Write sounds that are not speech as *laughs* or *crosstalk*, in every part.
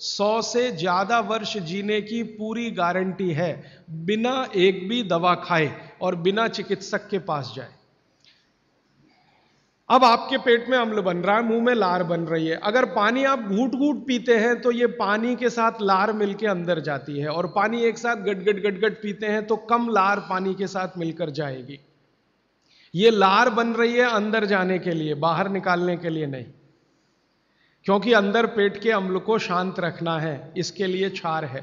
सौ से ज़्यादा वर्ष जीने की पूरी गारंटी है बिना एक भी दवा खाए और बिना चिकित्सक के पास जाए अब आपके पेट में अम्ल बन रहा है मुंह में लार बन रही है अगर पानी आप घूट घूट पीते हैं तो ये पानी के साथ लार मिलके अंदर जाती है और पानी एक साथ गटगट गटगट पीते हैं तो कम लार पानी के साथ मिलकर जाएगी ये लार बन रही है अंदर जाने के लिए बाहर निकालने के लिए नहीं क्योंकि अंदर पेट के अम्ल को शांत रखना है इसके लिए छार है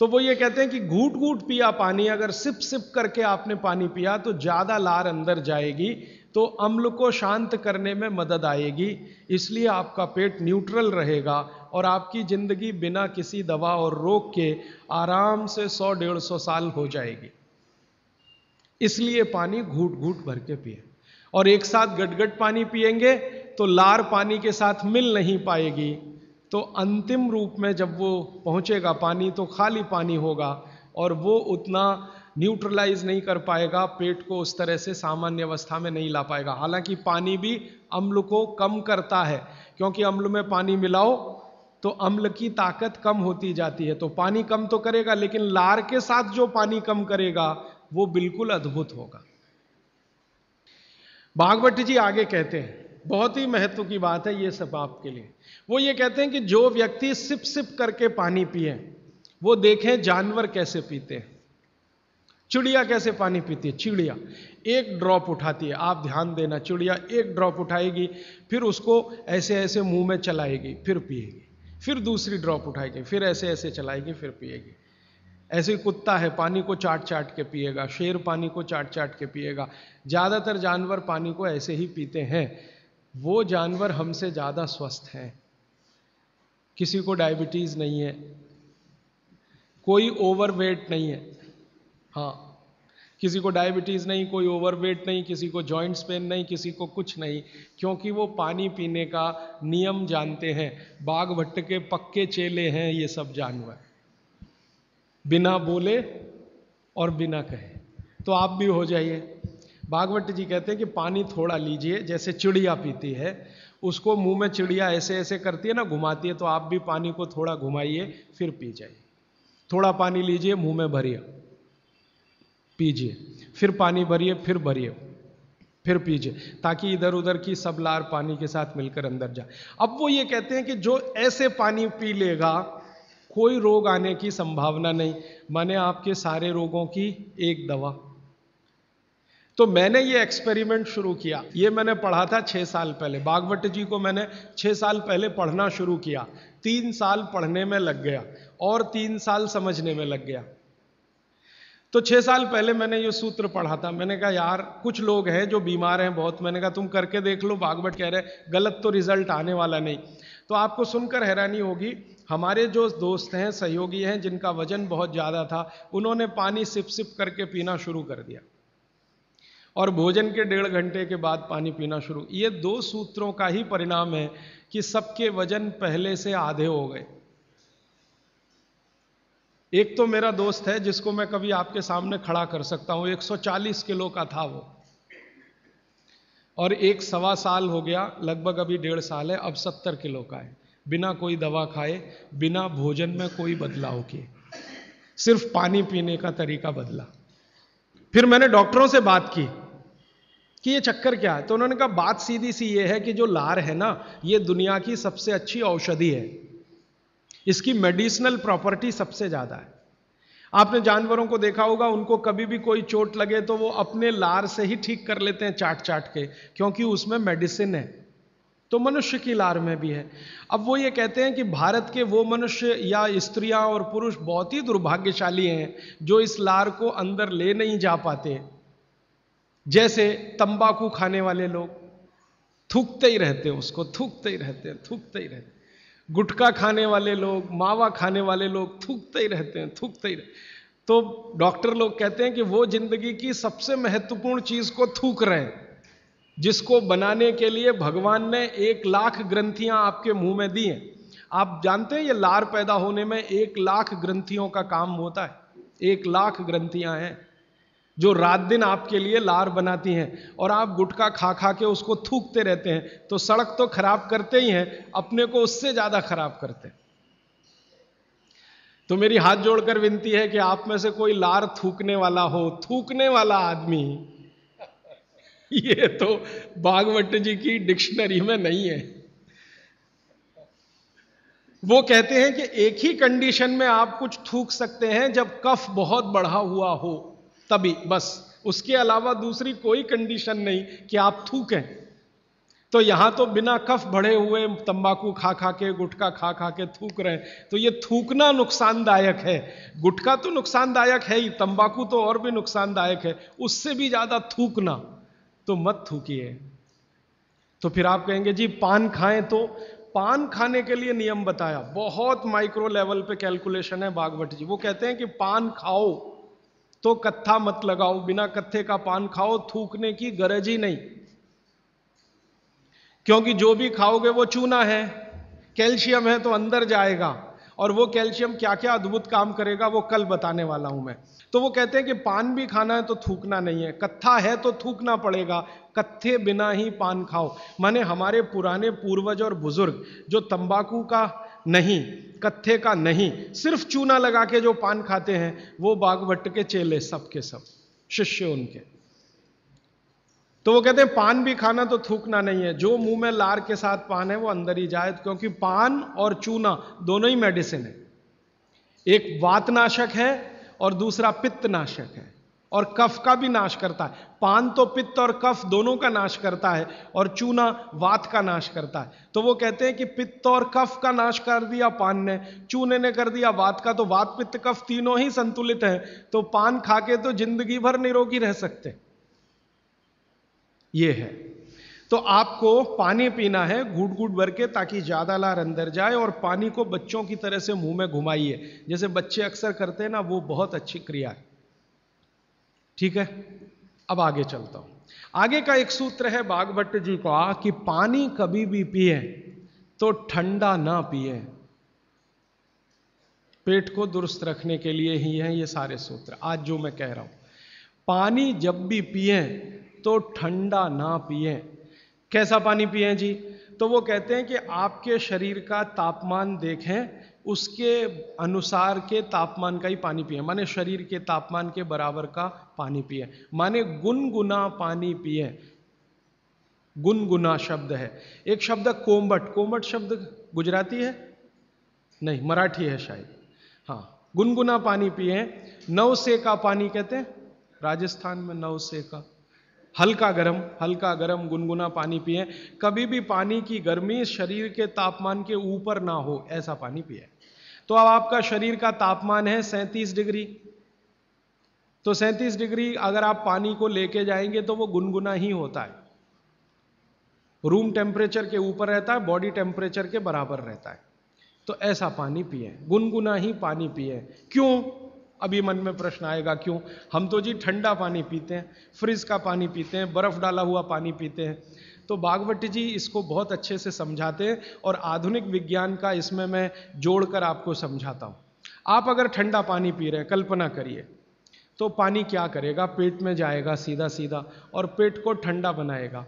तो वो ये कहते हैं कि घूट घूट पिया पानी अगर सिप सिप करके आपने पानी पिया तो ज़्यादा लार अंदर जाएगी तो अम्ल को शांत करने में मदद आएगी इसलिए आपका पेट न्यूट्रल रहेगा और आपकी ज़िंदगी बिना किसी दवा और रोग के आराम से सौ डेढ़ सौ साल हो जाएगी इसलिए पानी घूट घूट भर के पिए और एक साथ गटगट पानी पिएंगे तो लार पानी के साथ मिल नहीं पाएगी तो अंतिम रूप में जब वो पहुंचेगा पानी तो खाली पानी होगा और वो उतना न्यूट्रलाइज नहीं कर पाएगा पेट को उस तरह से सामान्य अवस्था में नहीं ला पाएगा हालांकि पानी भी अम्ल को कम करता है क्योंकि अम्ल में पानी मिलाओ तो अम्ल की ताकत कम होती जाती है तो पानी कम तो करेगा लेकिन लार के साथ जो पानी कम करेगा वो बिल्कुल अद्भुत होगा भागवत जी आगे कहते हैं बहुत ही महत्व की बात है ये सब आपके लिए वो ये कहते हैं कि जो व्यक्ति सिप सिप करके पानी पिए वो देखें जानवर कैसे पीते हैं चिड़िया कैसे पानी पीती है चिड़िया एक ड्रॉप उठाती है आप ध्यान देना चिड़िया एक ड्रॉप उठाएगी फिर उसको ऐसे ऐसे मुंह में चलाएगी फिर पिएगी फिर दूसरी ड्रॉप उठाएगी फिर ऐसे ऐसे चलाएगी फिर पिएगी ऐसे कुत्ता है पानी को चाट चाट के पिएगा शेर पानी को चाट चाट के पिएगा ज़्यादातर जानवर पानी को ऐसे ही पीते हैं वो जानवर हमसे ज़्यादा स्वस्थ हैं किसी को डायबिटीज़ नहीं है कोई ओवरवेट नहीं है हाँ किसी को डायबिटीज़ नहीं कोई ओवरवेट नहीं किसी को जॉइंट्स पेन नहीं किसी को कुछ नहीं क्योंकि वो पानी पीने का नियम जानते हैं बाघ भट्ट के पक्के चेले हैं ये सब जानवर बिना बोले और बिना कहे तो आप भी हो जाइए भागवत जी कहते हैं कि पानी थोड़ा लीजिए जैसे चिड़िया पीती है उसको मुंह में चिड़िया ऐसे ऐसे करती है ना घुमाती है तो आप भी पानी को थोड़ा घुमाइए फिर पी जाइए थोड़ा पानी लीजिए मुंह में भरिए पीजिए फिर पानी भरिए फिर भरिए फिर पीजिए ताकि इधर उधर की सब लार पानी के साथ मिलकर अंदर जाए अब वो ये कहते हैं कि जो ऐसे पानी पी लेगा कोई रोग आने की संभावना नहीं माने आपके सारे रोगों की एक दवा तो मैंने ये एक्सपेरिमेंट शुरू किया ये मैंने पढ़ा था छः साल पहले बागवट जी को मैंने छः साल पहले पढ़ना शुरू किया तीन साल पढ़ने में लग गया और तीन साल समझने में लग गया तो छः साल पहले मैंने ये सूत्र पढ़ा था मैंने कहा यार कुछ लोग हैं जो बीमार हैं बहुत मैंने कहा तुम करके देख लो भागवत कह रहे गलत तो रिजल्ट आने वाला नहीं तो आपको सुनकर हैरानी होगी हमारे जो दोस्त हैं सहयोगी हैं जिनका वजन बहुत ज़्यादा था उन्होंने पानी सिप सिप करके पीना शुरू कर दिया और भोजन के डेढ़ घंटे के बाद पानी पीना शुरू ये दो सूत्रों का ही परिणाम है कि सबके वजन पहले से आधे हो गए एक तो मेरा दोस्त है जिसको मैं कभी आपके सामने खड़ा कर सकता हूं 140 किलो का था वो और एक सवा साल हो गया लगभग अभी डेढ़ साल है अब 70 किलो का है बिना कोई दवा खाए बिना भोजन में कोई बदलाव किए सिर्फ पानी पीने का तरीका बदला फिर मैंने डॉक्टरों से बात की कि ये चक्कर क्या है तो उन्होंने कहा बात सीधी सी ये है कि जो लार है ना ये दुनिया की सबसे अच्छी औषधि है इसकी मेडिसिनल प्रॉपर्टी सबसे ज़्यादा है आपने जानवरों को देखा होगा उनको कभी भी कोई चोट लगे तो वो अपने लार से ही ठीक कर लेते हैं चाट चाट के क्योंकि उसमें मेडिसिन है तो मनुष्य की लार में भी है अब वो ये कहते हैं कि भारत के वो मनुष्य या स्त्रियां और पुरुष बहुत ही दुर्भाग्यशाली हैं जो इस लार को अंदर ले नहीं जा पाते जैसे तंबाकू खाने वाले लोग थूकते ही रहते हैं उसको थूकते ही रहते हैं थूकते ही रहते गुटखा खाने वाले लोग मावा खाने वाले लोग थूकते ही रहते हैं थूकते ही रहते तो डॉक्टर लोग कहते हैं कि वो जिंदगी की सबसे महत्वपूर्ण चीज को थूक रहे हैं जिसको बनाने के लिए भगवान ने एक लाख ग्रंथियां आपके मुंह में दी हैं आप जानते हैं ये लार पैदा होने में एक लाख ग्रंथियों का काम होता है एक लाख ग्रंथियां हैं जो रात दिन आपके लिए लार बनाती हैं और आप गुटखा खा खा के उसको थूकते रहते हैं तो सड़क तो खराब करते ही हैं अपने को उससे ज़्यादा खराब करते हैं तो मेरी हाथ जोड़कर विनती है कि आप में से कोई लार थूकने वाला हो थूकने वाला आदमी *laughs* ये तो भागवत जी की डिक्शनरी में नहीं है वो कहते हैं कि एक ही कंडीशन में आप कुछ थूक सकते हैं जब कफ बहुत बढ़ा हुआ हो तभी बस उसके अलावा दूसरी कोई कंडीशन नहीं कि आप थूकें तो यहां तो बिना कफ बढ़े हुए तंबाकू खा खा के गुटखा खा खा के थूक रहे तो ये थूकना नुकसानदायक है गुटखा तो नुकसानदायक है ही तंबाकू तो और भी नुकसानदायक है उससे भी ज़्यादा थूकना तो मत थूकिए तो फिर आप कहेंगे जी पान खाएं तो पान खाने के लिए नियम बताया बहुत माइक्रो लेवल पे कैलकुलेशन है बागवट जी वो कहते हैं कि पान खाओ तो कत्था मत लगाओ बिना कत्थे का पान खाओ थूकने की गरज ही नहीं क्योंकि जो भी खाओगे वो चूना है कैल्शियम है तो अंदर जाएगा और वो कैल्शियम क्या क्या अद्भुत काम करेगा वो कल बताने वाला हूं मैं तो वो कहते हैं कि पान भी खाना है तो थूकना नहीं है कत्था है तो थूकना पड़ेगा कत्थे बिना ही पान खाओ माने हमारे पुराने पूर्वज और बुजुर्ग जो तंबाकू का नहीं कत्थे का नहीं सिर्फ चूना लगा के जो पान खाते हैं वो बागवट के चेले सब के सब शिष्य उनके तो वो कहते हैं पान भी खाना तो थूकना नहीं है जो मुंह में लार के साथ पान है वो अंदर ही जाए क्योंकि पान और चूना दोनों ही मेडिसिन है एक वातनाशक है और दूसरा पित्तनाशक है और कफ का भी नाश करता है पान तो पित्त और कफ दोनों का नाश करता है और चूना वात का नाश करता है तो वो कहते हैं कि पित्त और कफ का नाश कर दिया पान ने चूने ने कर दिया वात का तो वात पित्त कफ तीनों ही संतुलित हैं तो पान खा के तो जिंदगी भर निरोगी रह सकते ये है तो आपको पानी पीना है घुट घुट भर के ताकि ज़्यादा लार अंदर जाए और पानी को बच्चों की तरह से मुंह में घुमाइए जैसे बच्चे अक्सर करते हैं ना वो बहुत अच्छी क्रिया है ठीक है अब आगे चलता हूं आगे का एक सूत्र है बागभट्ट जी का कि पानी कभी भी पिए तो ठंडा ना पिए पेट को दुरुस्त रखने के लिए ही हैं ये सारे सूत्र आज जो मैं कह रहा हूं पानी जब भी पिए तो ठंडा ना पिए कैसा पानी पिए जी तो वो कहते हैं कि आपके शरीर का तापमान देखें उसके अनुसार के तापमान का ही पानी पिए माने शरीर के तापमान के बराबर का पानी पिए माने गुनगुना पानी पिए गुनगुना शब्द है एक शब्द कोम्बट कोम्बट शब्द गुजराती है नहीं मराठी है शायद हाँ गुनगुना पानी पिए नौ से का पानी कहते हैं राजस्थान में नौ से का हल्का गर्म हल्का गर्म गुनगुना पानी पिए कभी भी पानी की गर्मी शरीर के तापमान के ऊपर ना हो ऐसा पानी पिए तो अब आपका शरीर का तापमान है सैंतीस डिग्री तो सैंतीस डिग्री अगर आप पानी को लेके जाएंगे तो वो गुनगुना ही होता है रूम टेम्परेचर के ऊपर रहता है बॉडी टेम्परेचर के बराबर रहता है तो ऐसा पानी पिए गुनगुना ही पानी पिए क्यों अभी मन में प्रश्न आएगा क्यों हम तो जी ठंडा पानी पीते हैं फ्रिज का पानी पीते हैं बर्फ डाला हुआ पानी पीते हैं तो बागवट जी इसको बहुत अच्छे से समझाते हैं और आधुनिक विज्ञान का इसमें मैं जोड़कर आपको समझाता हूँ आप अगर ठंडा पानी पी रहे हैं कल्पना करिए तो पानी क्या करेगा पेट में जाएगा सीधा सीधा और पेट को ठंडा बनाएगा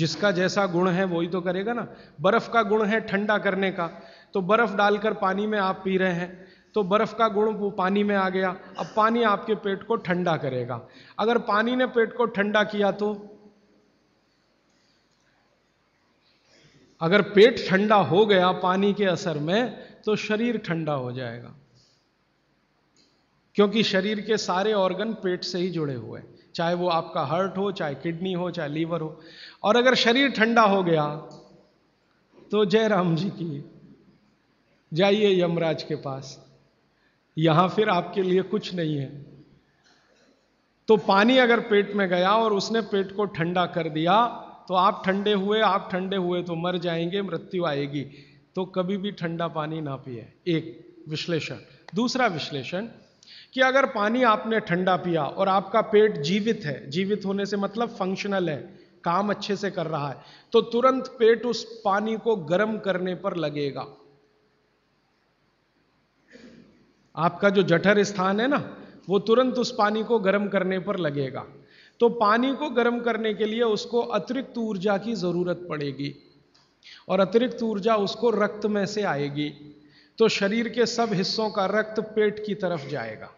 जिसका जैसा गुण है वही तो करेगा ना बर्फ का गुण है ठंडा करने का तो बर्फ डालकर पानी में आप पी रहे हैं तो बर्फ का गुण वो पानी में आ गया अब पानी आपके पेट को ठंडा करेगा अगर पानी ने पेट को ठंडा किया तो अगर पेट ठंडा हो गया पानी के असर में तो शरीर ठंडा हो जाएगा क्योंकि शरीर के सारे ऑर्गन पेट से ही जुड़े हुए हैं चाहे वो आपका हार्ट हो चाहे किडनी हो चाहे लीवर हो और अगर शरीर ठंडा हो गया तो जय राम जी की जाइए यमराज के पास यहां फिर आपके लिए कुछ नहीं है तो पानी अगर पेट में गया और उसने पेट को ठंडा कर दिया तो आप ठंडे हुए आप ठंडे हुए तो मर जाएंगे मृत्यु आएगी तो कभी भी ठंडा पानी ना पिए एक विश्लेषण दूसरा विश्लेषण कि अगर पानी आपने ठंडा पिया और आपका पेट जीवित है जीवित होने से मतलब फंक्शनल है काम अच्छे से कर रहा है तो तुरंत पेट उस पानी को गर्म करने पर लगेगा आपका जो जठर स्थान है ना वो तुरंत उस पानी को गर्म करने पर लगेगा तो पानी को गर्म करने के लिए उसको अतिरिक्त ऊर्जा की ज़रूरत पड़ेगी और अतिरिक्त ऊर्जा उसको रक्त में से आएगी तो शरीर के सब हिस्सों का रक्त पेट की तरफ जाएगा